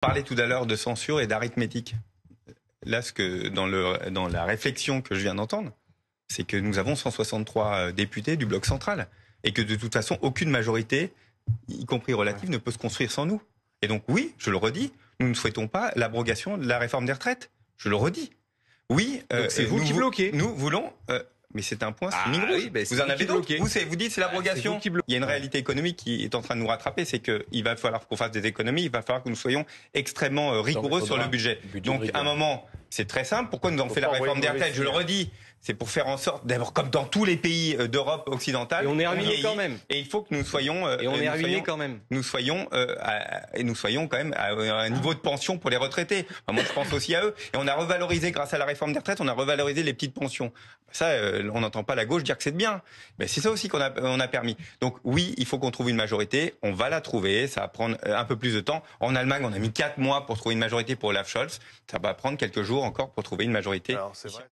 parlais tout à l'heure de censure et d'arithmétique. Là, ce que, dans, le, dans la réflexion que je viens d'entendre, c'est que nous avons 163 euh, députés du bloc central et que de toute façon, aucune majorité, y compris relative, ne peut se construire sans nous. Et donc oui, je le redis, nous ne souhaitons pas l'abrogation de la réforme des retraites. Je le redis. Oui, euh, c'est vous euh, qui bloquez. Nous voulons mais c'est un point, ah ben, vous en avez d'autres. Vous, vous dites c'est l'abrogation. il y a une réalité économique qui est en train de nous rattraper, c'est qu'il va falloir qu'on fasse des économies, il va falloir que nous soyons extrêmement euh, rigoureux sur le budget. Donc, à un moment, c'est très simple. Pourquoi nous avons fait la réforme des retraites Je le redis, c'est pour faire en sorte, d'abord, comme dans tous les pays euh, d'Europe occidentale, et on est ruiné quand même. Et il faut que nous soyons, euh, et on euh, est ruiné quand même. Nous soyons, et nous soyons quand même à un niveau de pension pour les retraités. moi, je pense aussi à eux. Et on a revalorisé, grâce à la réforme des retraites, on a revalorisé les petites pensions. Ça, on n'entend pas la gauche dire que c'est bien. Mais c'est ça aussi qu'on a, on a permis. Donc oui, il faut qu'on trouve une majorité. On va la trouver. Ça va prendre un peu plus de temps. En Allemagne, on a mis quatre mois pour trouver une majorité pour Olaf Scholz. Ça va prendre quelques jours encore pour trouver une majorité.